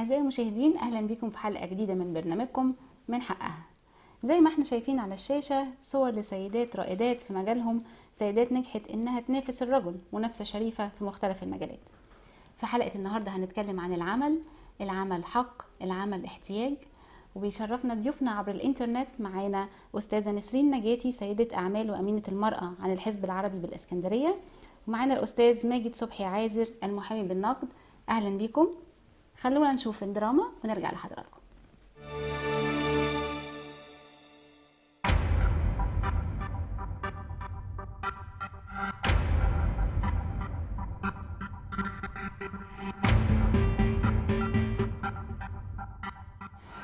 أعزائي المشاهدين أهلا بكم في حلقة جديدة من برنامجكم من حقها زي ما احنا شايفين على الشاشة صور لسيدات رائدات في مجالهم سيدات نجحت إنها تنافس الرجل منافسة شريفة في مختلف المجالات في حلقة النهاردة هنتكلم عن العمل العمل حق العمل احتياج وبيشرفنا ضيوفنا عبر الانترنت معانا أستاذة نسرين نجاتي سيدة أعمال وأمينة المرأة عن الحزب العربي بالإسكندرية ومعانا الأستاذ ماجد صبحي عازر المحامي بالنقد أهلا بكم خلونا نشوف الدراما ونرجع لحضراتكم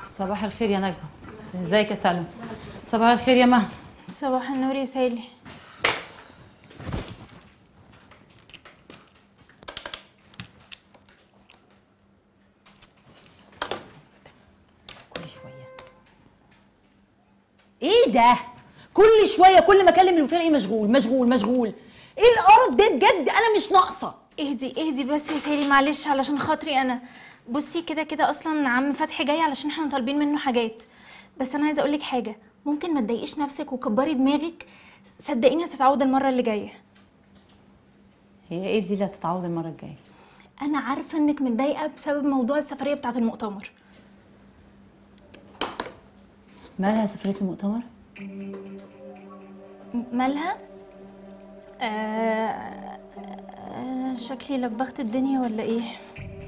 صباح الخير يا نجمة ازيك يا سلمى صباح الخير يا مها صباح النور يا سالي ايه ده كل شويه كل ما اكلم الوفيه فيها ايه مشغول مشغول مشغول ايه القرف ده بجد انا مش ناقصه اهدي اهدي بس يا سالي معلش علشان خاطري انا بصي كده كده اصلا عم فتحي جاي علشان احنا طالبين منه حاجات بس انا عايزه اقول لك حاجه ممكن ما تضايقيش نفسك وكبري دماغك صدقيني هتتعود المره اللي جايه هي ايه دي اللي هتتعود المره الجايه انا عارفه انك متضايقه بسبب موضوع السفريه بتاعه المؤتمر مالها سفرية المؤتمر؟ مالها؟ آه... آه... شكلي لبخت الدنيا ولا ايه؟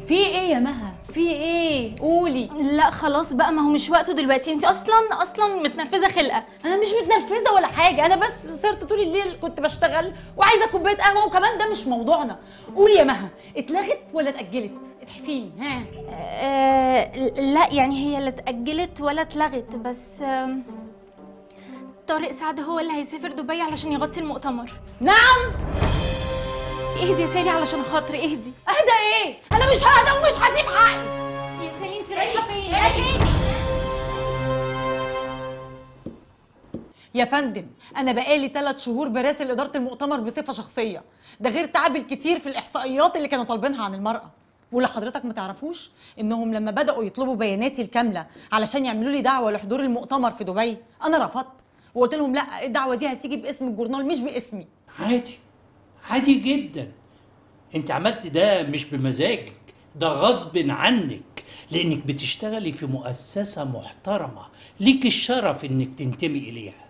في ايه يا مها في ايه قولي لا خلاص بقى ما هو مش وقته دلوقتي انت اصلا اصلا متنرفزه خلقه انا مش متنرفزه ولا حاجه انا بس صرت طول الليل كنت بشتغل وعايزه كوبايه قهوه وكمان ده مش موضوعنا قولي يا مها اتلغت ولا اتاجلت اتحفيني ها أه لا يعني هي لا اتاجلت ولا اتلغت بس أه طارق سعد هو اللي هيسافر دبي علشان يغطي المؤتمر نعم اهدي يا سالي علشان خاطري اهدي اهدى ايه انا مش ههدى ومش هسيب حقي يا سالي انت رايحه فين يا يا فندم انا بقالي ثلاث شهور براسل اداره المؤتمر بصفه شخصيه ده غير تعب الكتير في الاحصائيات اللي كانوا طالبينها عن المراه واللي حضرتك ما تعرفوش انهم لما بداوا يطلبوا بياناتي الكامله علشان يعملوا لي دعوه لحضور المؤتمر في دبي انا رفضت وقلت لهم لا الدعوه دي هتيجي باسم الجورنال مش باسمي عادي عادي جدا انت عملت ده مش بمزاجك ده غصب عنك لانك بتشتغلي في مؤسسة محترمة ليك الشرف انك تنتمي اليها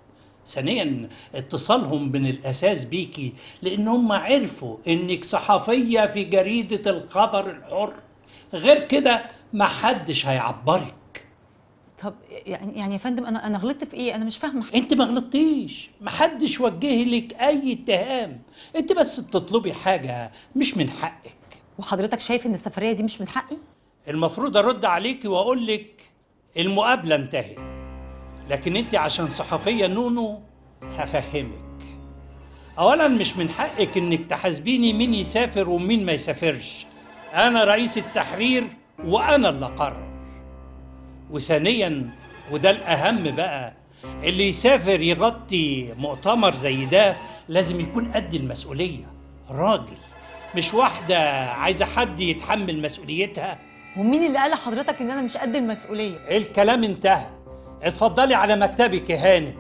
ثانيا اتصالهم من الاساس بيكي لان هم عرفوا انك صحفية في جريدة الخبر الحر غير كده محدش هيعبرك طب يعني-, يعني يا فندم انا انا غلطت في ايه انا مش فاهمه انت ما غلطتيش ما حدش وجه لك اي اتهام انت بس بتطلبي حاجه مش من حقك وحضرتك شايف ان السفريه دي مش من حقي المفروض ارد عليكي واقول لك المقابله انتهت لكن انت عشان صحفيه نونو هفهمك اولا مش من حقك انك تحاسبيني مين يسافر ومين ما يسافرش انا رئيس التحرير وانا اللي اقرر وثانيا وده الأهم بقى اللي يسافر يغطي مؤتمر زي ده لازم يكون قد المسؤولية راجل مش واحدة عايزة حد يتحمل مسؤوليتها ومين اللي قال لحضرتك ان انا مش قد المسؤولية؟ الكلام انتهى اتفضلي على مكتبك يا هانم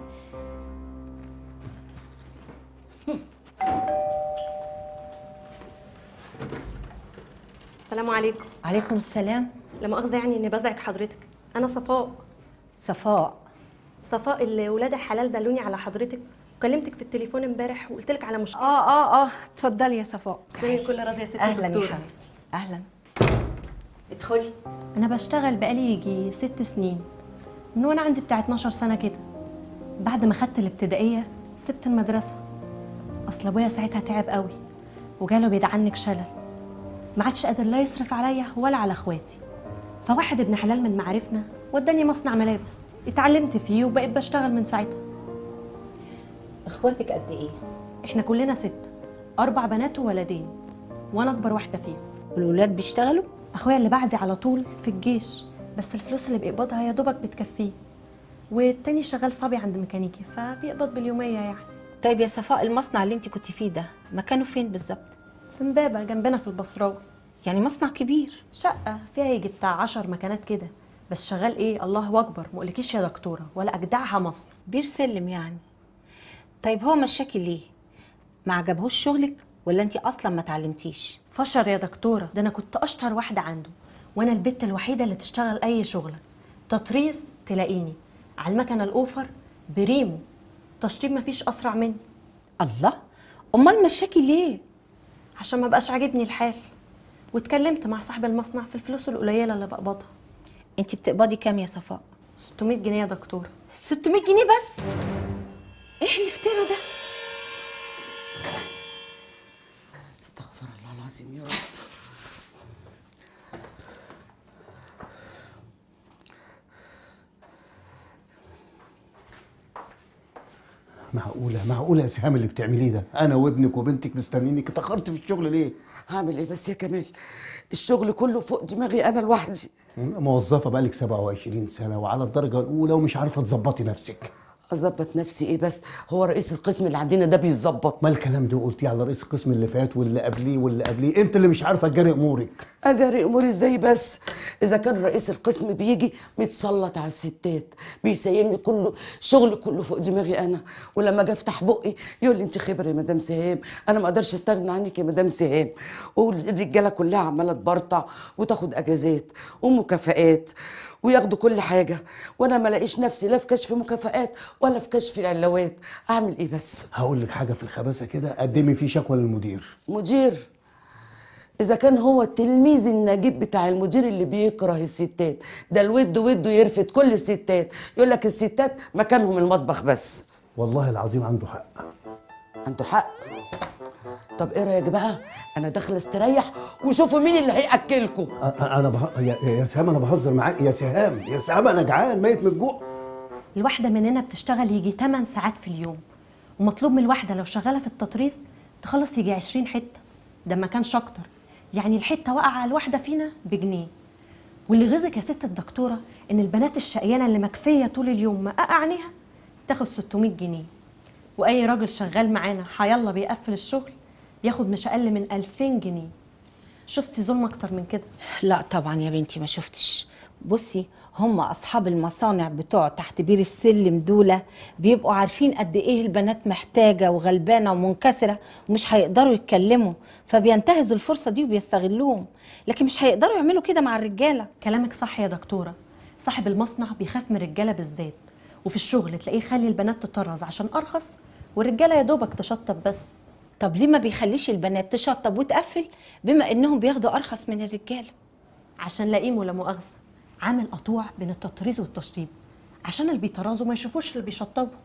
السلام عليكم عليكم السلام لا مؤاخذة يعني اني بزعج حضرتك انا صفاء صفاء صفاء اللي ولاد الحلال دلوني على حضرتك وكلمتك في التليفون امبارح وقلت لك على مشكله اه اه اه اتفضلي يا صفاء زي الكل راضيه ست اهلا يا حبيبتي اهلا ادخلي انا بشتغل بقالي يجي ست سنين من وانا عندي بتاع 12 سنه كده بعد ما خدت الابتدائيه سبت المدرسه اصل ابويا ساعتها تعب قوي وجاله بيدعنك شلل ما عادش قادر لا يصرف عليا ولا على اخواتي فواحد ابن حلال من معارفنا وداني مصنع ملابس اتعلمت فيه وبقيت بشتغل من ساعتها اخواتك قد ايه احنا كلنا ستة اربع بنات وولدين وانا اكبر واحده فيهم والولاد بيشتغلوا اخويا اللي بعدي على طول في الجيش بس الفلوس اللي بيقبضها يا دوبك بتكفيه والتاني شغال صبي عند ميكانيكي فبيقبض باليوميه يعني طيب يا صفاء المصنع اللي انت كنت فيه ده مكانه فين بالظبط في مبابة جنبنا في البصراوي يعني مصنع كبير شقه فيها يجي بتاع 10 مكانات كده بس شغال ايه الله اكبر ما اقولكيش يا دكتوره ولا اجدعها مصنع بير سلم يعني طيب هو مشاكي ليه ما عجبهوش شغلك ولا انت اصلا ما تعلمتيش فشر يا دكتوره ده انا كنت اشطر واحده عنده وانا البت الوحيده اللي تشتغل اي شغله تطريز تلاقيني على المكنه الاوفر بريمو تشطيب مفيش اسرع مني الله امال مشاكي ليه عشان ما بقاش عاجبني الحال واتكلمت مع صاحب المصنع في الفلوس القليله اللي بقبضها انت بتقبضي كام يا صفاء 600 جنيه يا دكتور 600 جنيه بس ايه اللي افترى ده استغفر الله العظيم يا رب معقولة معقولة يا سهام اللي بتعمليه ده أنا وابنك وبنتك مستنينك اتأخرت في الشغل ليه؟ هعمل إيه بس يا كمال الشغل كله فوق دماغي أنا لوحدي موظفة بقالك 27 سنة وعلى الدرجة الأولى ومش عارفة تظبطي نفسك اظبط نفسي ايه بس هو رئيس القسم اللي عندنا ده بيظبط ما الكلام ده قلتيه على رئيس القسم اللي فات واللي قبليه واللي قبليه انت اللي مش عارفه تجاري امورك اجاري اموري ازاي بس اذا كان رئيس القسم بيجي متسلط على الستات بيسيبني كله شغل كله فوق دماغي انا ولما اجي افتح بقي يقول لي انت خبره يا مدام سهام انا ما اقدرش استغنى عنك يا مدام سهام والرجاله كلها عماله تبرطع وتاخد اجازات ومكافئات وياخدوا كل حاجه وانا ما الاقيش نفسي لا في كشف مكافئات ولا في كشف العلاوات اعمل ايه بس هقول لك حاجه في الخباثه كده قدمي فيه شكوى للمدير مدير اذا كان هو التلميذ النجيب بتاع المدير اللي بيكره الستات ده الود وده يرفض كل الستات يقول لك الستات مكانهم المطبخ بس والله العظيم عنده حق عنده حق طب ايه رايك بقى انا داخل استريح وشوفوا مين اللي هياكلكم انا بح... يا... يا سهام انا بهزر معاك يا سهام يا سهام انا جعان ميت من الجوع الواحده مننا بتشتغل يجي 8 ساعات في اليوم ومطلوب من الواحده لو شغاله في التطريز تخلص يجي 20 حته ده ما كانش اكتر يعني الحته واقعه على الواحده فينا بجنيه واللي غزك يا ست الدكتوره ان البنات الشقيانه اللي مكفيه طول اليوم مقاقع عينيها تاخد 600 جنيه واي راجل شغال معانا هيلا بيقفل الشغل بياخد مش اقل من 2000 جنيه شفتي ظلم اكتر من كده لا طبعا يا بنتي ما شفتش بصي هم اصحاب المصانع بتوع تحت بير السلم دوله بيبقوا عارفين قد ايه البنات محتاجه وغلبانه ومنكسره ومش هيقدروا يتكلموا فبينتهزوا الفرصه دي وبيستغلوهم لكن مش هيقدروا يعملوا كده مع الرجاله كلامك صح يا دكتوره صاحب المصنع بيخاف من الرجاله بالذات وفي الشغل تلاقيه خلي البنات تطرز عشان ارخص والرجاله يا دوبك تشطب بس طب ليه ما بيخليش البنات تشطب وتقفل بما انهم بياخدوا ارخص من الرجاله عشان لئيم ولا مؤاخذه عامل قطوع بين التطريز والتشطيب عشان اللي بيطرزوا ما يشوفوش اللي بيشطبوا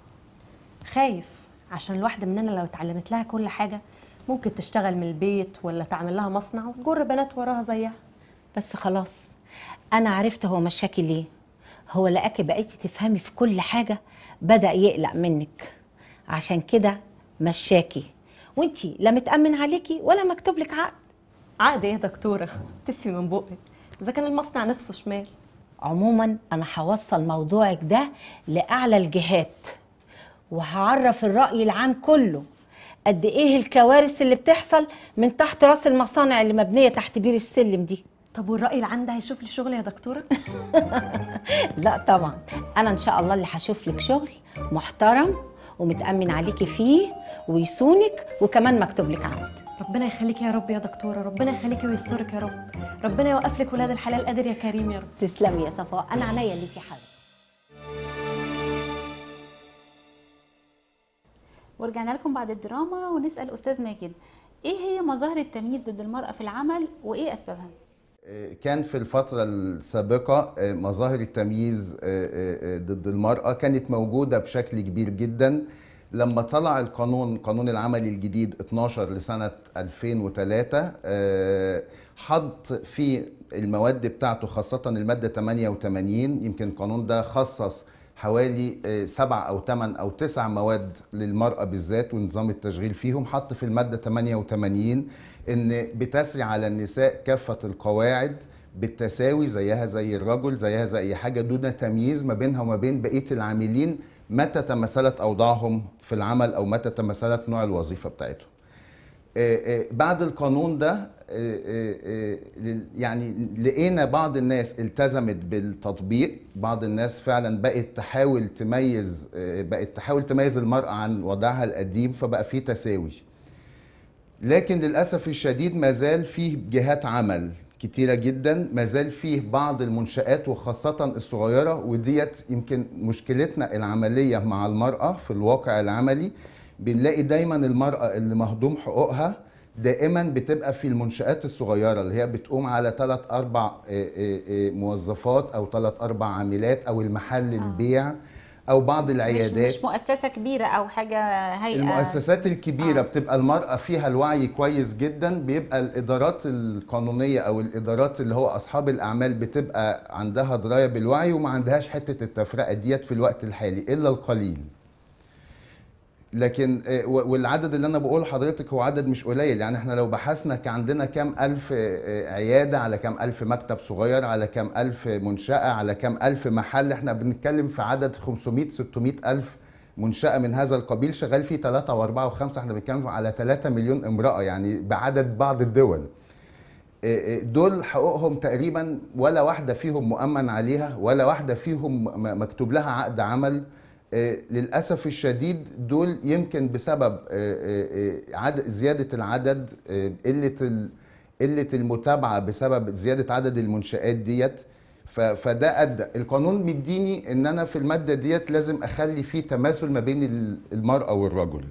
خايف عشان الواحده مننا لو اتعلمت لها كل حاجه ممكن تشتغل من البيت ولا تعمل لها مصنع وتجر بنات وراها زيها بس خلاص انا عرفت هو مشاكي ليه هو لقاكي بقيتي تفهمي في كل حاجه بدا يقلق منك عشان كده مشاكي وانت لا متامن عليكي ولا مكتوب لك عقد عقد ايه يا دكتوره تفي من بقك اذا كان المصنع نفسه شمال عموما انا هوصل موضوعك ده لاعلى الجهات وهعرف الراي العام كله قد ايه الكوارث اللي بتحصل من تحت راس المصانع اللي مبنيه تحت بير السلم دي طب والراي العام ده هيشوف لي شغل يا دكتوره لا طبعا انا ان شاء الله اللي هشوف لك شغل محترم ومتامن عليكي فيه ويصونك وكمان مكتوب لك عقد ربنا يخليك يا رب يا دكتوره ربنا يخليك ويسترك يا رب ربنا يوقف لك ولاد الحلال قادر يا كريم يا رب تسلمي يا صفاء انا عينيا ليكي حبيبي ورجعنا لكم بعد الدراما ونسال استاذ ماجد ايه هي مظاهر التمييز ضد المراه في العمل وايه اسبابها إيه، كان في الفترة السابقة إيه، مظاهر التمييز إيه، ضد المرأة كانت موجودة بشكل كبير جدا لما طلع القانون قانون العمل الجديد 12 لسنه 2003 آه، حط في المواد بتاعته خاصه الماده 88 يمكن القانون ده خصص حوالي آه، سبع او ثمان او تسع مواد للمراه بالذات ونظام التشغيل فيهم حط في الماده 88 ان بتسري على النساء كافه القواعد بالتساوي زيها زي الرجل زيها زي اي حاجه دون تمييز ما بينها وما بين بقيه العاملين متى تمثلت اوضاعهم في العمل او متى تمثلت نوع الوظيفه بتاعتهم آه، آه، بعد القانون ده آه، يعني لقينا بعض الناس التزمت بالتطبيق بعض الناس فعلا بقت تحاول تميز بقت تحاول تميز المرأة عن وضعها القديم فبقى في تساوي لكن للأسف الشديد ما زال فيه جهات عمل كتيرة جدا ما زال فيه بعض المنشآت وخاصة الصغيرة وديت يمكن مشكلتنا العملية مع المرأة في الواقع العملي بنلاقي دايما المرأة اللي مهضوم حقوقها دائما بتبقى في المنشآت الصغيرة اللي هي بتقوم على ثلاث أربع آه، آه، آه، موظفات أو ثلاث أربع عاملات أو المحل البيع آه. او بعض العيادات مش, مش مؤسسه كبيره او حاجه هيئه المؤسسات الكبيره آه. بتبقى المراه فيها الوعي كويس جدا بيبقى الادارات القانونيه او الادارات اللي هو اصحاب الاعمال بتبقى عندها درايه بالوعي وما عندهاش حته التفرقه ديت في الوقت الحالي الا القليل لكن آه، والعدد اللي انا بقول لحضرتك هو عدد مش قليل يعني احنا لو بحثنا كان عندنا كام الف آه، آه، عياده على كام الف مكتب صغير على كام الف منشاه على كام الف محل احنا بنتكلم في عدد 500 600 الف منشاه من هذا القبيل شغال فيه 3 و4 و5 احنا بنتكلم على 3 مليون امراه يعني بعدد بعض الدول دول حقوقهم تقريبا ولا واحده فيهم مؤمن عليها ولا واحده فيهم مكتوب لها عقد عمل آه، للاسف الشديد دول يمكن بسبب آه، آه، عدد زياده العدد قله قله المتابعه بسبب زياده عدد المنشات ديت فده ادى القانون مديني ان انا في الماده ديت لازم اخلي فيه تماثل ما بين المراه والرجل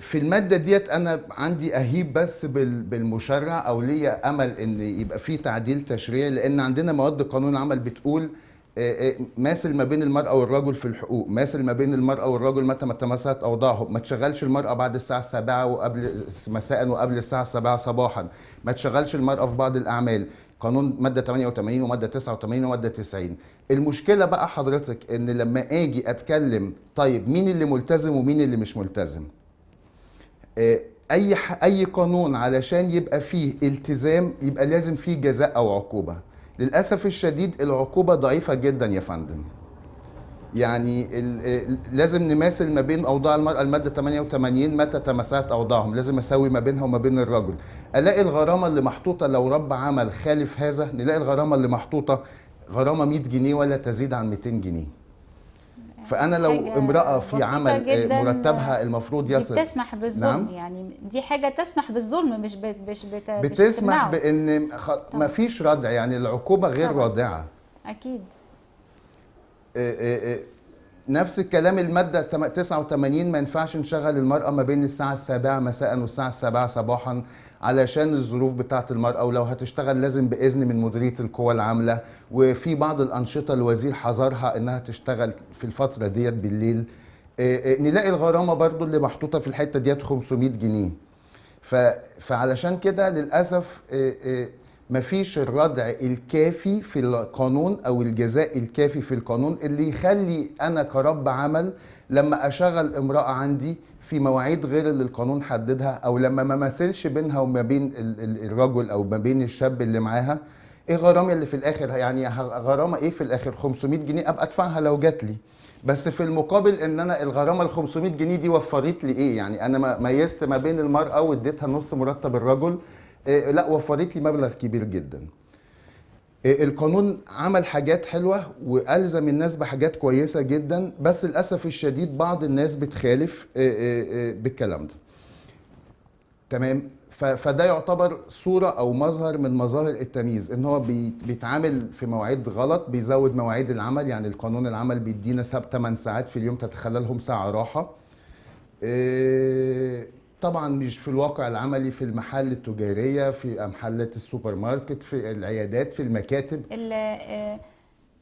في الماده ديت انا عندي اهيب بس بالمشرع او ليا امل ان يبقى فيه تعديل تشريعي لان عندنا مواد قانون العمل بتقول إيه، إيه، ماثل ما بين المرأة والرجل في الحقوق ماثل ما بين المرأة والرجل متى ما تمثلت أوضاعهم ما تشغلش المرأة بعد الساعة السابعة وقبل مساء وقبل الساعة السابعة صباحا ما تشغلش المرأة في بعض الأعمال قانون مادة 88 ومادة 89 ومادة 90 المشكلة بقى حضرتك إن لما أجي أتكلم طيب مين اللي ملتزم ومين اللي مش ملتزم إيه، أي أي قانون علشان يبقى فيه التزام يبقى لازم فيه جزاء أو عقوبة للاسف الشديد العقوبه ضعيفه جدا يا فندم يعني لازم نماثل ما بين اوضاع المراه الماده 88 متى تماسات اوضاعهم لازم اساوي ما بينها وما بين الرجل الاقي الغرامه اللي محطوطه لو رب عمل خالف هذا نلاقي الغرامه اللي محطوطه غرامه 100 جنيه ولا تزيد عن 200 جنيه فانا لو امراه في عمل آه، مرتبها المفروض يصل بتسمح بالظلم نعم؟ يعني دي حاجه تسمح بالظلم مش بت... مش بت... بتسمح مش بان ما فيش ردع يعني العقوبه غير رادعه اكيد إيه إيه نفس الكلام المادة 89 ما ينفعش نشغل المرأة ما بين الساعة السابعة مساء والساعة السابعة صباحا علشان الظروف بتاعه المراه ولو هتشتغل لازم باذن من مديريه القوى العامله وفي بعض الانشطه الوزير حذرها انها تشتغل في الفتره ديت بالليل آه، آه، نلاقي الغرامه برضو اللي محطوطه في الحته ديت 500 جنيه فعلشان كده للاسف آه، مفيش الردع الكافي في القانون او الجزاء الكافي في القانون اللي يخلي انا كرب عمل لما اشغل امراه عندي في مواعيد غير اللي القانون حددها او لما ما مثلش بينها وما بين الرجل او ما بين الشاب اللي معاها ايه غرامه اللي في الاخر يعني غرامه ايه في الاخر 500 جنيه ابقى ادفعها لو جات لي بس في المقابل ان انا الغرامه ال 500 جنيه دي وفرت لي ايه يعني انا ميزت ما بين المراه واديتها نص مرتب الرجل إيه لا وفرت لي مبلغ كبير جدا القانون عمل حاجات حلوه والزم الناس بحاجات كويسه جدا بس للاسف الشديد بعض الناس بتخالف آه، آه، آه، بالكلام ده تمام فده يعتبر صوره او مظهر من مظاهر التمييز ان هو بيتعامل في مواعيد غلط بيزود مواعيد العمل يعني القانون العمل بيدينا سب 8 ساعات في اليوم تتخللهم ساعه راحه طبعا مش في الواقع العملي في المحل التجاريه في محلات السوبر ماركت في العيادات في المكاتب آه،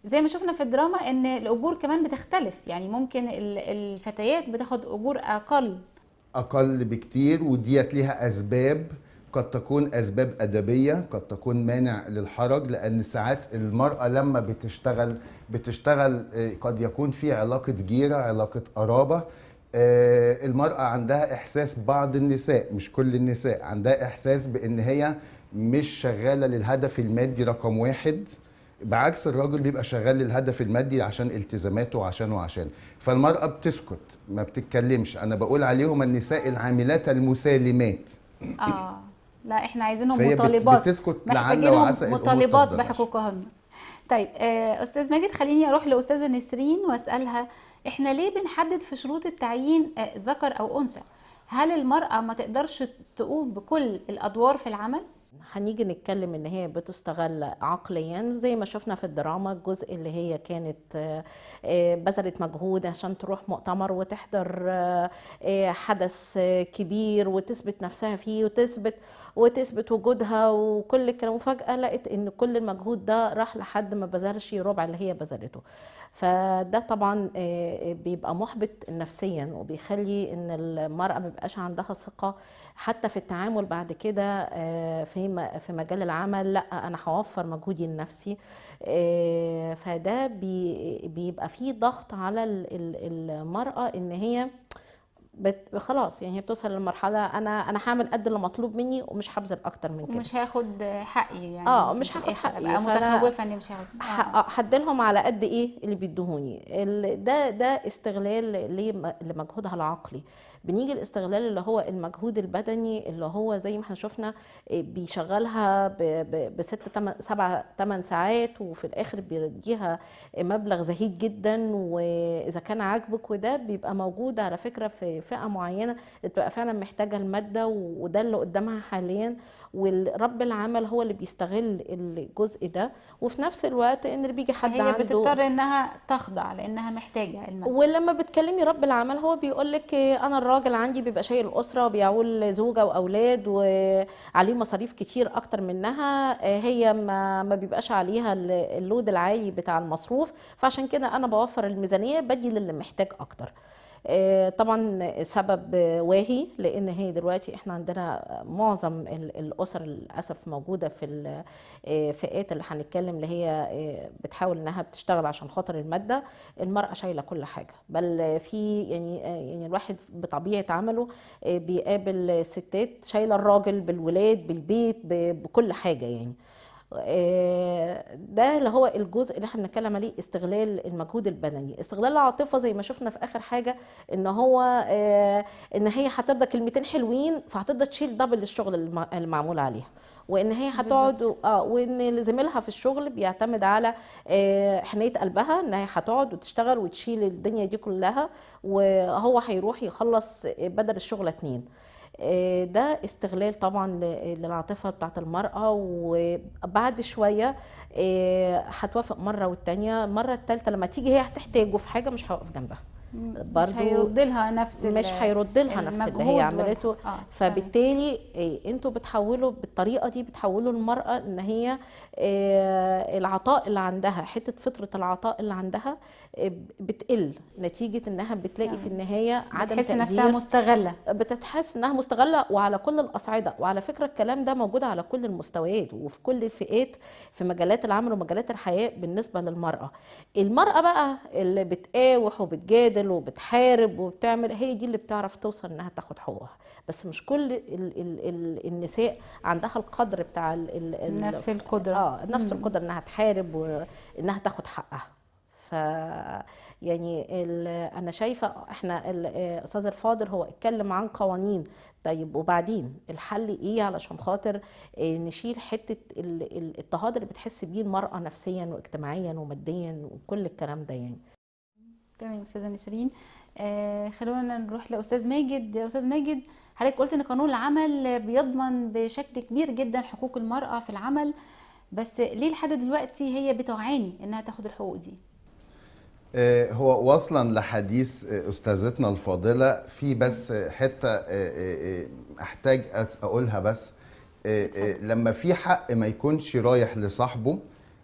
زي ما شفنا في الدراما ان الاجور كمان بتختلف يعني ممكن الفتيات بتاخد اجور اقل اقل بكتير وديت ليها اسباب قد تكون اسباب ادبيه قد تكون مانع للحرج لان ساعات المراه لما بتشتغل بتشتغل آه، قد يكون في علاقه جيره علاقه قرابه آه، المرأة عندها إحساس بعض النساء مش كل النساء عندها إحساس بإن هي مش شغالة للهدف المادي رقم واحد بعكس الراجل بيبقى شغال للهدف المادي عشان التزاماته وعشان وعشان فالمرأة بتسكت ما بتتكلمش أنا بقول عليهم النساء العاملات المسالمات آه لا إحنا عايزينهم مطالبات بتسكت لعل وعسى مطالبات بحقوقهن طيب آه، أستاذ ماجد خليني أروح لأستاذة نسرين وأسألها احنا ليه بنحدد في شروط التعيين آه، ذكر او انثى هل المرأة ما تقدرش تقوم بكل الادوار في العمل هنيجي نتكلم ان هي بتستغل عقليا زي ما شفنا في الدراما الجزء اللي هي كانت آه، بذلت مجهود عشان تروح مؤتمر وتحضر آه، آه، حدث كبير وتثبت نفسها فيه وتثبت وتثبت وجودها وكل الكلام وفجأة لقت ان كل المجهود ده راح لحد ما بذلش ربع اللي هي بذلته فده طبعا بيبقى محبط نفسيا وبيخلي ان المرأة مبيبقاش عندها ثقة حتى في التعامل بعد كده آه، في في مجال العمل لا انا هوفر مجهودي النفسي آه، فده بيبقى فيه ضغط على المراه ان هي خلاص يعني هي بتوصل لمرحله انا انا هعمل قد اللي مطلوب مني ومش هبذل اكتر من كده مش هاخد حقي يعني اه مش هاخد حقي ابقى متخوفه اني مش هاخد آه. آه، على قد ايه اللي بيدوهوني ده ده استغلال لمجهودها العقلي بنيجي الاستغلال اللي هو المجهود البدني اللي هو زي ما احنا شفنا آه، بيشغلها بست سبع ثمان ساعات وفي الاخر بيديها آه، مبلغ زهيد جدا واذا كان عاجبك وده بيبقى موجود على فكره في فئه معينه بتبقى فعلا محتاجه الماده وده اللي قدامها حاليا ورب العمل هو اللي بيستغل الجزء ده وفي نفس الوقت ان اللي بيجي حد هي عنده بتضطر انها تخضع لانها محتاجه الماده ولما بتكلمي رب العمل هو بيقول لك آه، انا الرب الراجل عندي بيبقى شايل الاسره بيعول زوجه واولاد وعليه مصاريف كتير اكتر منها آه، هي ما, ما بيبقاش عليها اللود العالي بتاع المصروف فعشان كده انا بوفر الميزانيه بدي للي محتاج اكتر آه، طبعا سبب واهي لان هي دلوقتي احنا عندنا معظم الاسر للاسف موجوده في الفئات آه، اللي هنتكلم اللي هي آه، بتحاول انها بتشتغل عشان خاطر الماده المراه شايله كل حاجه بل في يعني يعني الواحد بطبيعه عمله بيقابل ستات شايله الراجل بالولاد بالبيت بكل حاجه يعني آه، ده اللي هو الجزء اللي احنا بنتكلم عليه استغلال المجهود البدني استغلال العاطفه زي ما شفنا في اخر حاجه ان هو آه، ان هي هترضى كلمتين حلوين فهترضى تشيل دبل الشغل المعمول عليها وان هي هتقعد اه وان زميلها في الشغل بيعتمد على آه حنيه قلبها ان هي هتقعد وتشتغل وتشيل الدنيا دي كلها وهو هيروح يخلص بدل الشغله اتنين آه، ده استغلال طبعا للعاطفه بتاعت المراه وبعد شويه آه، هتوافق مره والتانيه المره التالته لما تيجي هي هتحتاجه في حاجه مش هوقف جنبها برضه مش هيرد لها نفس مش هيرد لها نفس اللي هي عملته آه. فبالتالي إيه انتوا بتحولوا بالطريقه دي بتحولوا المراه ان هي إيه العطاء اللي عندها حته فطره العطاء اللي عندها إيه بتقل نتيجه انها بتلاقي يعني. في نعم. النهايه عدم بتحس نفسها مستغله بتتحس انها مستغله وعلى كل الاصعده وعلى فكره الكلام ده موجود على كل المستويات وفي كل الفئات في مجالات العمل ومجالات الحياه بالنسبه للمراه المراه بقى اللي بتقاوح وبتجادل بتجادل وبتحارب وبتعمل هي دي اللي بتعرف توصل انها تاخد حقوقها بس مش كل ال ال الـ النساء عندها القدر بتاع ال ال نفس القدره اه نفس القدره انها تحارب وانها تاخد حقها ف يعني انا شايفه احنا الاستاذ آه، الفاضل هو اتكلم عن قوانين طيب وبعدين الحل ايه علشان خاطر آه، نشيل حته الاضطهاد اللي بتحس بيه المراه نفسيا واجتماعيا وماديا وكل الكلام ده يعني تمام استاذه نسرين آه خلونا نروح لاستاذ ماجد استاذ ماجد حضرتك قلت ان قانون العمل بيضمن بشكل كبير جدا حقوق المراه في العمل بس ليه لحد دلوقتي هي بتعاني انها تاخد الحقوق دي آه، هو وصلا لحديث استاذتنا الفاضله في بس حته آه، آه، احتاج اقولها بس لما في حق ما يكونش رايح لصاحبه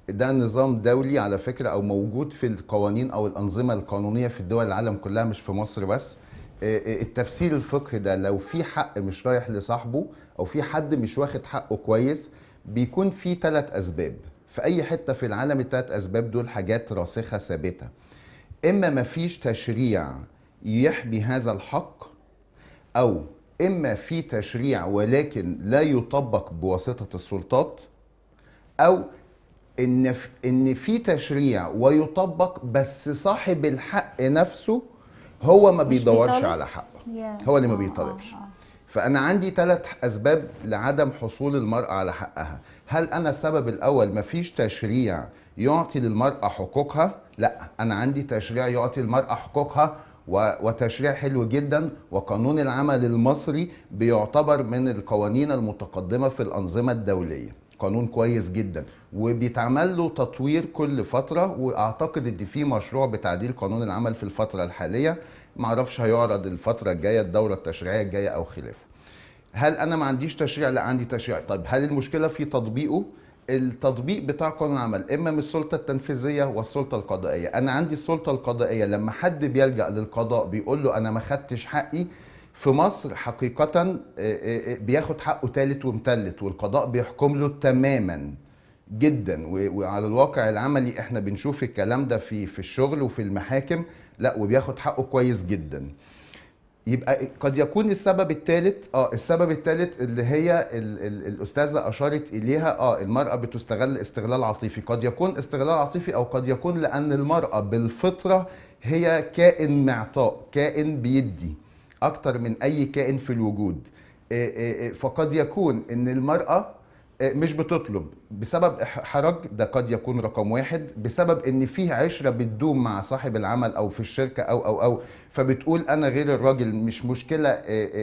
ده نظام دولي على فكره او موجود في القوانين او الانظمه القانونيه في الدول العالم كلها مش في مصر بس آه، آه، التفسير الفقهي ده لو في حق مش رايح لصاحبه او في حد مش واخد حقه كويس بيكون في ثلاث اسباب في اي حته في العالم الثلاث اسباب دول حاجات راسخه ثابته اما مفيش تشريع يحمي هذا الحق او اما في تشريع ولكن لا يطبق بواسطه السلطات او ان ان في تشريع ويطبق بس صاحب الحق نفسه هو ما بيدورش بيطلب. على حقه yeah. هو اللي ما آه، بيطالبش آه، آه. فانا عندي ثلاث اسباب لعدم حصول المراه على حقها هل انا السبب الاول ما فيش تشريع يعطي للمراه حقوقها لا انا عندي تشريع يعطي المراه حقوقها وتشريع حلو جدا وقانون العمل المصري بيعتبر من القوانين المتقدمه في الانظمه الدوليه قانون كويس جدا وبيتعمل له تطوير كل فتره واعتقد ان في مشروع بتعديل قانون العمل في الفتره الحاليه معرفش هيعرض الفتره الجايه الدوره التشريعيه الجايه او خلافه هل انا ما عنديش تشريع لا عندي تشريع طيب هل المشكله في تطبيقه التطبيق بتاع قانون العمل اما من السلطه التنفيذيه والسلطه القضائيه انا عندي السلطه القضائيه لما حد بيلجا للقضاء بيقول له انا ما خدتش حقي في مصر حقيقة آه، آه، آه، بياخد حقه تالت ومتلت والقضاء بيحكم له تماما جدا وعلى الواقع العملي احنا بنشوف الكلام ده في في الشغل وفي المحاكم لا وبياخد حقه كويس جدا يبقى قد يكون السبب الثالث اه السبب الثالث اللي هي الـ الـ الاستاذه اشارت اليها اه المراه بتستغل استغلال عاطفي قد يكون استغلال عاطفي او قد يكون لان المراه بالفطره هي كائن معطاء كائن بيدي اكتر من اي كائن في الوجود إيه، إيه، إيه، فقد يكون ان المراه مش بتطلب بسبب حرج ده قد يكون رقم واحد بسبب ان في عشره بتدوم مع صاحب العمل او في الشركه او او او فبتقول انا غير الراجل مش مشكله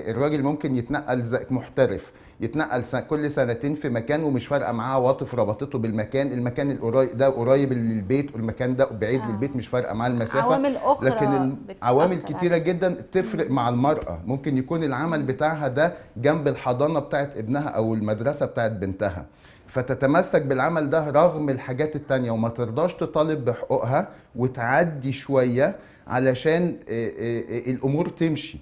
الراجل ممكن يتنقل محترف يتنقل كل سنتين في مكان ومش فارقه معاه عواطف ربطته بالمكان المكان القريب ده قريب للبيت والمكان ده بعيد آه. للبيت مش فارقه معاه المسافه عوامل اخرى لكن عوامل كتيره جدا تفرق مع المراه ممكن يكون العمل بتاعها ده جنب الحضانه بتاعت ابنها او المدرسه بتاعت بنتها فتتمسك بالعمل ده رغم الحاجات التانية وما ترضاش تطالب بحقوقها وتعدي شوية علشان آه، آه، آه، الأمور تمشي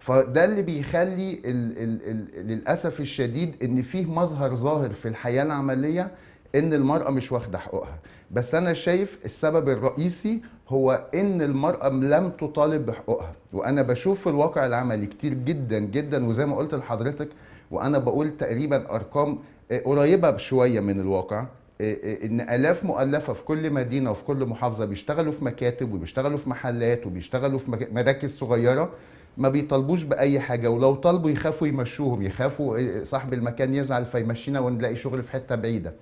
فده اللي بيخلي الـ الـ الـ للأسف الشديد إن فيه مظهر ظاهر في الحياة العملية إن المرأة مش واخدة حقوقها بس أنا شايف السبب الرئيسي هو إن المرأة لم تطالب بحقوقها وأنا بشوف في الواقع العملي كتير جدا جدا وزي ما قلت لحضرتك وأنا بقول تقريبا أرقام إيه، قريبه شويه من الواقع إيه، إيه، ان الاف مؤلفه في كل مدينه وفي كل محافظه بيشتغلوا في مكاتب وبيشتغلوا في محلات وبيشتغلوا في مراكز صغيره ما بيطالبوش باي حاجه ولو طالبوا يخافوا يمشوهم يخافوا صاحب المكان يزعل فيمشينا ونلاقي شغل في حته بعيده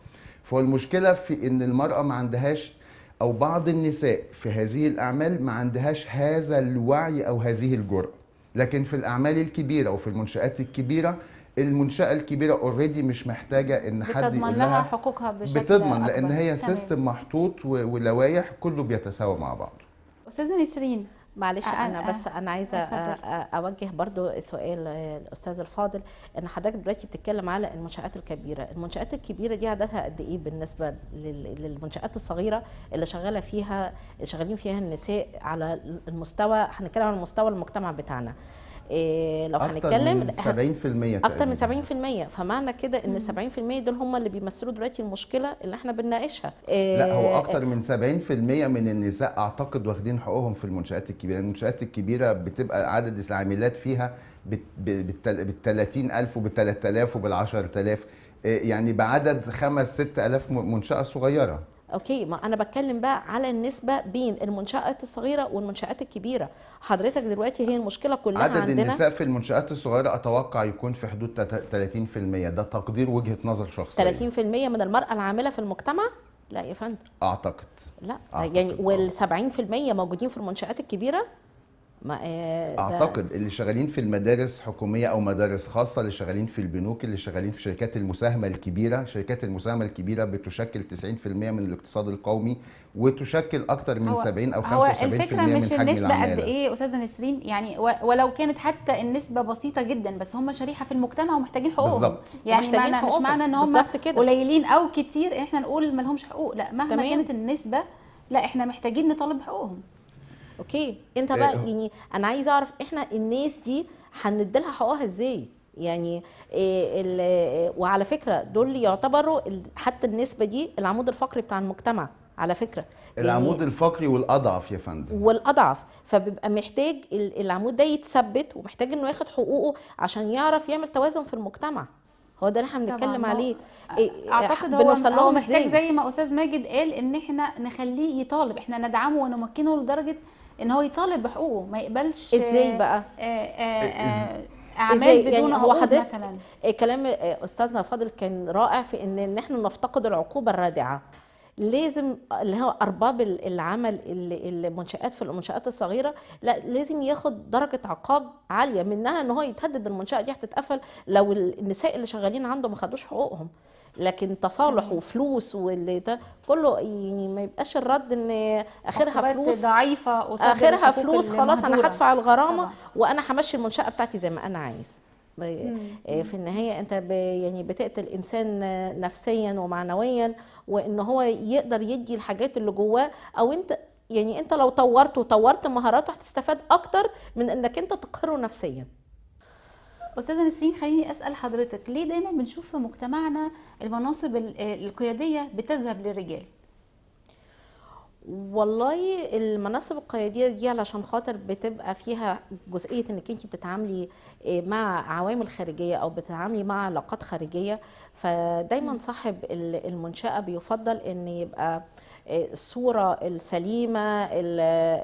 فالمشكله في ان المراه ما عندهاش او بعض النساء في هذه الاعمال ما عندهاش هذا الوعي او هذه الجرأه لكن في الاعمال الكبيره وفي المنشات الكبيره المنشاه الكبيره اوريدي مش محتاجه ان حد بتضمن يقول لها حقوقها بشكل بتضمن أكبر. لان هي سيستم محطوط ولوائح كله بيتساوى مع بعض استاذه نسرين معلش آه, آه، انا آه بس انا عايزه آه،, آه اوجه برضو سؤال الاستاذ آه، الفاضل ان حضرتك دلوقتي بتتكلم على المنشات الكبيره المنشات الكبيره دي عددها قد ايه بالنسبه للمنشات الصغيره اللي شغاله فيها شغالين فيها النساء على المستوى هنتكلم على مستوى المجتمع بتاعنا إيه، لو هنتكلم اكتر من 70% اكتر من 70% فمعنى كده ان 70% دول هم اللي بيمثلوا دلوقتي المشكله اللي احنا بنناقشها إيه لا هو إيه، اكتر إيه. من 70% من النساء اعتقد واخدين حقوقهم في المنشات الكبيره المنشات الكبيره بتبقى عدد العاملات فيها بال 30000 وبال 3000 وبال 10000 يعني بعدد 5 6000 منشاه صغيره اوكي ما انا بتكلم بقى على النسبه بين المنشات الصغيره والمنشات الكبيره حضرتك دلوقتي هي المشكله كلها عدد عندنا النساء في المنشات الصغيره اتوقع يكون في حدود 30% ده تقدير وجهه نظر شخصيه 30% من المراه العامله في المجتمع لا يا فندم اعتقد لا أعتقد. يعني آه. وال 70% موجودين في المنشات الكبيره ما إيه اعتقد اللي شغالين في المدارس حكوميه او مدارس خاصه اللي شغالين في البنوك اللي شغالين في شركات المساهمه الكبيره شركات المساهمه الكبيره بتشكل 90% من الاقتصاد القومي وتشكل اكتر من 70 او 75% هو الفكره من مش حجم النسبه قد ايه استاذه نسرين يعني ولو كانت حتى النسبه بسيطه جدا بس هم شريحه في المجتمع ومحتاجين حقوقهم بالظبط يعني محتاجين حقوقهم. مش معنى ان هم قليلين او كتير احنا نقول ما لهمش حقوق لا مهما تمام. كانت النسبه لا احنا محتاجين نطالب بحقوقهم اوكي انت إيه، بقى يعني انا عايز اعرف احنا الناس دي هنديلها حقوقها ازاي يعني آه، آه، وعلى فكره دول يعتبروا حتى النسبه دي العمود الفقري بتاع المجتمع على فكره يعني العمود يعني الفقري والاضعف يا فندم والاضعف فبيبقى محتاج العمود ده يتثبت ومحتاج انه ياخد حقوقه عشان يعرف يعمل توازن في المجتمع هو ده اللي احنا بنتكلم عليه إيه، إيه، اعتقد هو محتاج زي ما استاذ ماجد قال ان احنا نخليه يطالب احنا ندعمه ونمكنه لدرجه ان هو يطالب بحقوقه ما يقبلش ازاي بقى آآ آه، آآ آه، آه، اعمال بدون يعني هو حضرتك مثلا إيه، كلام استاذنا فاضل كان رائع في ان احنا نفتقد العقوبه الرادعه لازم اللي هو ارباب العمل المنشات في المنشات الصغيره لا لازم ياخد درجه عقاب عاليه منها ان هو يتهدد المنشاه دي هتتقفل لو النساء اللي شغالين عنده ما خدوش حقوقهم لكن تصالح وفلوس واللي ده كله يعني ما يبقاش الرد ان اخرها فلوس ضعيفه اخرها فلوس خلاص انا هدفع الغرامه طبعا. وانا همشي المنشاه بتاعتي زي ما انا عايز آه، في النهايه انت يعني بتقتل انسان آه، نفسيا ومعنويا وان هو يقدر يدي الحاجات اللي جواه او انت يعني انت لو طورته وطورت مهاراته هتستفاد اكتر من انك انت تقهره نفسيا استاذه نسرين خليني اسال حضرتك ليه دايما بنشوف في مجتمعنا المناصب آه، القياديه بتذهب للرجال والله المناصب القياديه دي علشان خاطر بتبقى فيها جزئيه انك انت بتتعاملي آه، مع عوامل خارجيه او بتتعاملي مع علاقات خارجيه فدايما صاحب المنشاه بيفضل ان يبقى الصوره السليمه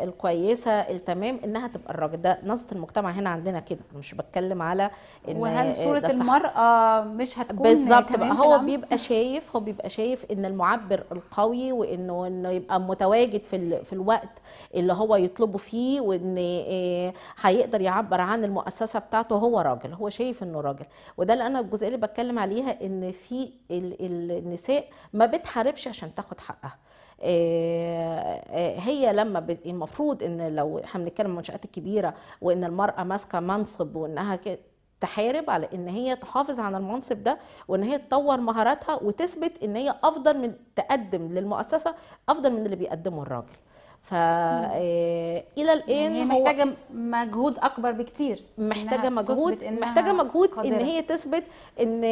الكويسه التمام انها تبقى الراجل ده نظره المجتمع هنا عندنا كده مش بتكلم على إن وهل صوره المراه مش هتكون بالظبط هو بيبقى شايف هو بيبقى شايف ان المعبر القوي وانه انه يبقى متواجد في في الوقت اللي هو يطلبه فيه وان آه، هيقدر يعبر عن المؤسسه بتاعته هو راجل هو شايف انه راجل وده اللي انا الجزئيه اللي بتكلم عليها ان في النساء ما بتحاربش عشان تاخد حقها آه، آه، هي لما المفروض ان لو احنا بنتكلم المنشات الكبيره وان المراه ماسكه منصب وانها تحارب على ان هي تحافظ على المنصب ده وان هي تطور مهاراتها وتثبت ان هي افضل من تقدم للمؤسسه افضل من اللي بيقدمه الراجل ف آه، الى الان يعني هي محتاجه مجهود اكبر بكتير محتاجه مجهود محتاجه مجهود قادرة. ان هي تثبت ان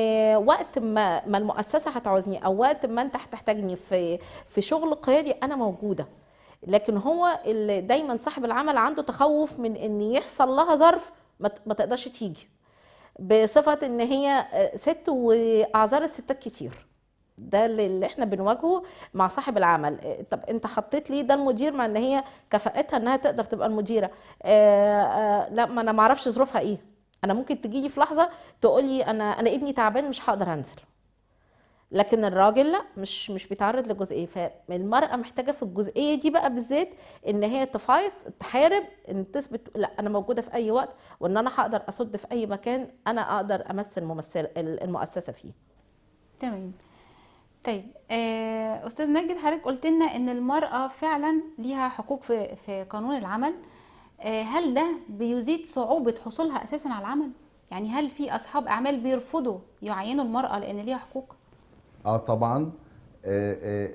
وقت ما ما المؤسسه هتعوزني او وقت ما انت هتحتاجني في في شغل قيادي انا موجوده لكن هو اللي دايما صاحب العمل عنده تخوف من ان يحصل لها ظرف ما تقدرش تيجي بصفه ان هي آه، ست واعذار الستات كتير ده اللي احنا بنواجهه مع صاحب العمل إيه، طب انت حطيت لي ده المدير مع ان هي كفاءتها انها تقدر تبقى المديره آآ آه، آآ آه، لا ما انا ما اعرفش ظروفها ايه انا ممكن تجيلي في لحظه تقولي انا انا ابني تعبان مش هقدر انزل لكن الراجل لا مش مش بيتعرض لجزئيه فالمراه محتاجه في الجزئيه دي بقى بالذات ان هي تفايت تحارب ان تثبت لا انا موجوده في اي وقت وان انا هقدر اصد في اي مكان انا اقدر امثل الممثل المؤسسه فيه تمام طيب آه استاذ مجد حضرتك قلت لنا ان المراه فعلا ليها حقوق في في قانون العمل آه هل ده بيزيد صعوبه حصولها اساسا على العمل يعني هل في اصحاب اعمال بيرفضوا يعينوا المراه لان ليها حقوق اه طبعا آه,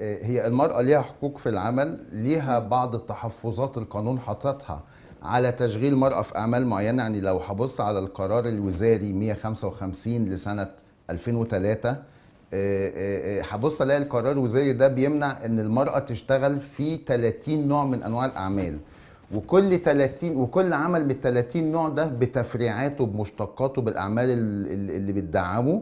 آه،, آه، هي المراه ليها حقوق في العمل ليها بعض التحفظات القانون حاططها على تشغيل المراه في اعمال معينه يعني لو هبص على القرار الوزاري 155 لسنه 2003 آه، آه، آه، هبص الاقي القرار وزي ده بيمنع ان المراه تشتغل في 30 نوع من انواع الاعمال وكل 30 وكل عمل من 30 نوع ده بتفريعاته بمشتقاته بالاعمال اللي بتدعمه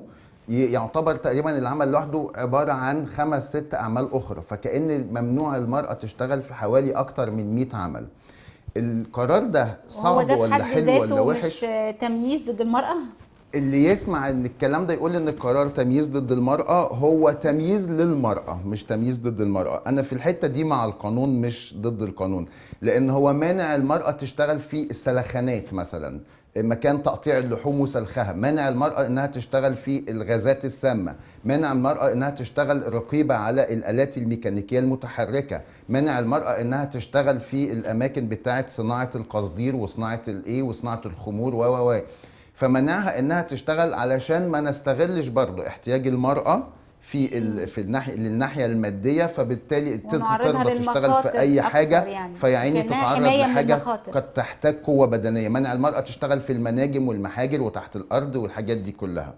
يعتبر تقريبا العمل لوحده عباره عن خمس ست اعمال اخرى فكان ممنوع المراه تشتغل في حوالي اكتر من 100 عمل القرار ده صعب ولا حلو ولا وحش تمييز ضد المراه اللي يسمع ان الكلام ده يقول ان القرار تمييز ضد المراه هو تمييز للمراه مش تمييز ضد المراه انا في الحته دي مع القانون مش ضد القانون لان هو مانع المراه تشتغل في السلخانات مثلا مكان تقطيع اللحوم وسلخها مانع المرأة أنها تشتغل في الغازات السامة مانع المرأة أنها تشتغل رقيبة على الآلات الميكانيكية المتحركة مانع المرأة أنها تشتغل في الأماكن بتاعة صناعة القصدير وصناعة الإيه وصناعة الخمور و و فمنعها انها تشتغل علشان ما نستغلش برضو احتياج المراه في ال... في الناحيه للناحيه الماديه فبالتالي تقدر تشتغل في اي حاجه يعني. فيا فيعني تتعرض لحاجه قد تحتاج قوه بدنيه منع المراه تشتغل في المناجم والمحاجر وتحت الارض والحاجات دي كلها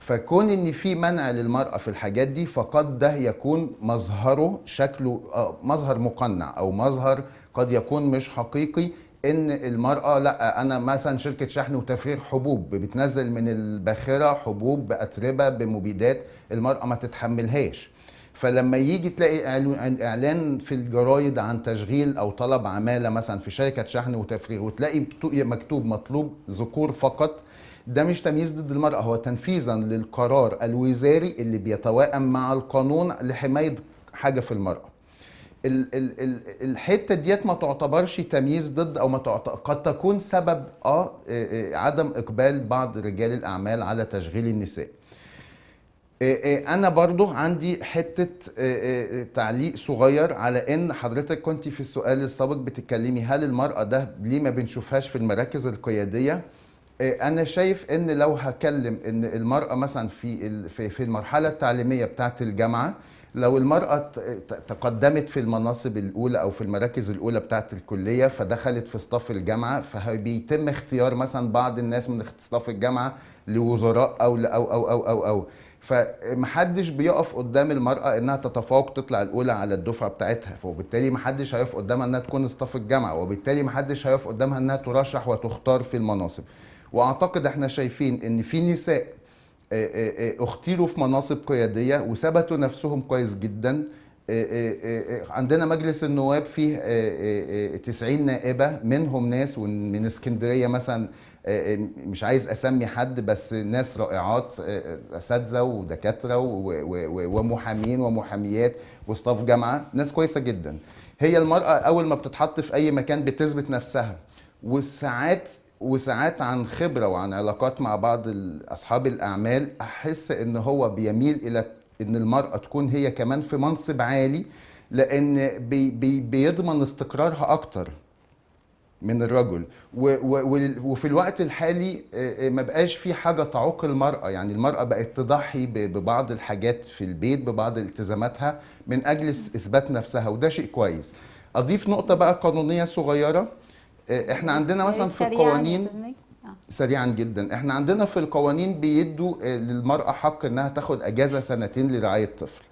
فكون ان في منع للمراه في الحاجات دي فقد ده يكون مظهره شكله آه، مظهر مقنع او مظهر قد يكون مش حقيقي ان المراه لا انا مثلا شركه شحن وتفريغ حبوب بتنزل من الباخره حبوب باتربه بمبيدات المراه ما تتحملهاش فلما يجي تلاقي اعلان في الجرايد عن تشغيل او طلب عماله مثلا في شركه شحن وتفريغ وتلاقي مكتوب مطلوب ذكور فقط ده مش تمييز ضد المراه هو تنفيذا للقرار الوزاري اللي بيتوائم مع القانون لحمايه حاجه في المراه الحته ديت ما تعتبرش تمييز ضد او ما تعتبر قد تكون سبب آه،, آه،, اه عدم اقبال بعض رجال الاعمال على تشغيل النساء آه، انا برضو عندي حته تعليق صغير على ان حضرتك كنت في السؤال السابق بتتكلمي هل المراه ده ليه ما بنشوفهاش في المراكز القياديه انا شايف ان لو هكلم ان المراه مثلا في في المرحله التعليميه بتاعه الجامعه لو المرأة تقدمت في المناصب الأولى أو في المراكز الأولى بتاعت الكلية فدخلت في صف الجامعة فبيتم اختيار مثلا بعض الناس من صف الجامعة لوزراء أو أو أو أو أو, أو. فمحدش بيقف قدام المرأة إنها تتفوق تطلع الأولى على الدفعة بتاعتها وبالتالي محدش هيقف قدامها إنها تكون صف الجامعة وبالتالي محدش هيقف قدامها إنها ترشح وتختار في المناصب وأعتقد إحنا شايفين إن في نساء اختيلوا آه، آه، آه، في مناصب قياديه وثبتوا نفسهم كويس جدا عندنا مجلس النواب فيه 90 نائبه منهم ناس من اسكندريه مثلا مش عايز اسمي حد بس ناس رائعات اساتذه ودكاتره ومحامين ومحاميات وستاف جامعه ناس كويسه جدا هي المراه اول ما بتتحط في اي مكان بتثبت نفسها والساعات وساعات عن خبره وعن علاقات مع بعض اصحاب الاعمال احس ان هو بيميل الى ان المراه تكون هي كمان في منصب عالي لان بي بي بيضمن استقرارها اكتر من الرجل و و وفي الوقت الحالي ما بقاش في حاجه تعوق المراه يعني المراه بقت تضحي ببعض الحاجات في البيت ببعض التزاماتها من اجل اثبات نفسها وده شيء كويس اضيف نقطه بقى قانونيه صغيره آه، احنا عندنا مثلا في القوانين آه. سريعا جدا احنا عندنا في القوانين بيدوا آه، للمرأة حق انها تاخد اجازة سنتين لرعاية طفل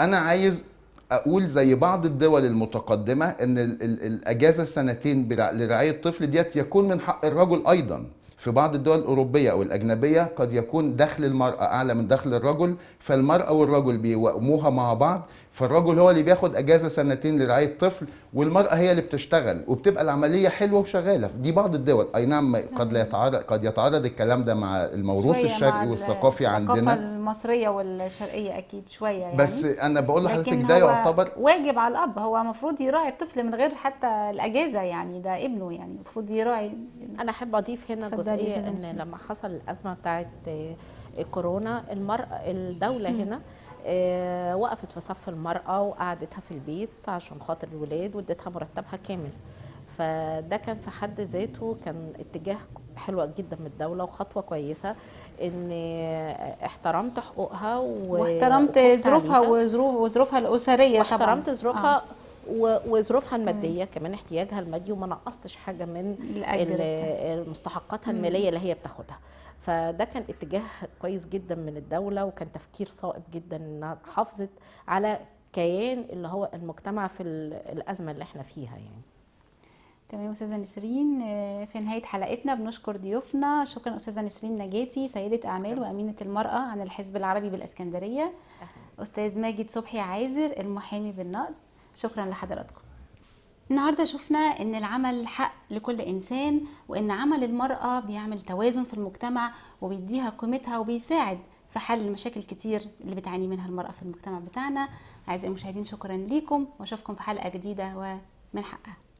انا عايز اقول زي بعض الدول المتقدمة ان الاجازة سنتين لرعاية الطفل ديت يكون من حق الرجل ايضا في بعض الدول الأوروبية أو الأجنبية قد يكون دخل المرأة أعلى من دخل الرجل فالمرأة والرجل بيوأموها مع بعض فالرجل هو اللي بياخد اجازه سنتين لرعايه طفل والمراه هي اللي بتشتغل وبتبقى العمليه حلوه وشغاله دي بعض الدول اي نعم قد نعم. لا يتعرض قد يتعرض الكلام ده مع الموروث الشرقي والثقافي عندنا الثقافه المصريه والشرقيه اكيد شويه يعني بس انا بقول لحضرتك ده يعتبر واجب على الاب هو المفروض يراعي الطفل من غير حتى الاجازه يعني ده ابنه يعني المفروض يراعي انا احب اضيف هنا جزئيه ان لما حصل الازمه بتاعت كورونا المرأة الدولة هنا آه، وقفت في صف المرأة وقعدتها في البيت عشان خاطر الولاد وادتها مرتبها كامل فده كان في حد ذاته كان اتجاه حلوة جدا من الدولة وخطوة كويسة ان احترمت حقوقها واحترمت ظروفها وظروف وظروفها الأسرية واحترمت ظروفها آه. وظروفها الماديه مم. كمان احتياجها المادي وما نقصتش حاجه من مستحقاتها الماليه اللي هي بتاخدها فده كان اتجاه كويس جدا من الدوله وكان تفكير صائب جدا انها حافظت على كيان اللي هو المجتمع في الازمه اللي احنا فيها يعني تمام استاذه نسرين آه، في نهايه حلقتنا بنشكر ضيوفنا شكرا استاذه نسرين نجاتي سيده اعمال وامينه المراه عن الحزب العربي بالاسكندريه استاذ ماجد صبحي عازر المحامي بالنقد شكرا لحضراتكم النهاردة شفنا ان العمل حق لكل انسان وان عمل المرأة بيعمل توازن في المجتمع وبيديها قيمتها وبيساعد في حل المشاكل كتير اللي بتعاني منها المرأة في المجتمع بتاعنا أعزائي المشاهدين شكرا ليكم وأشوفكم في حلقة جديدة ومن حقها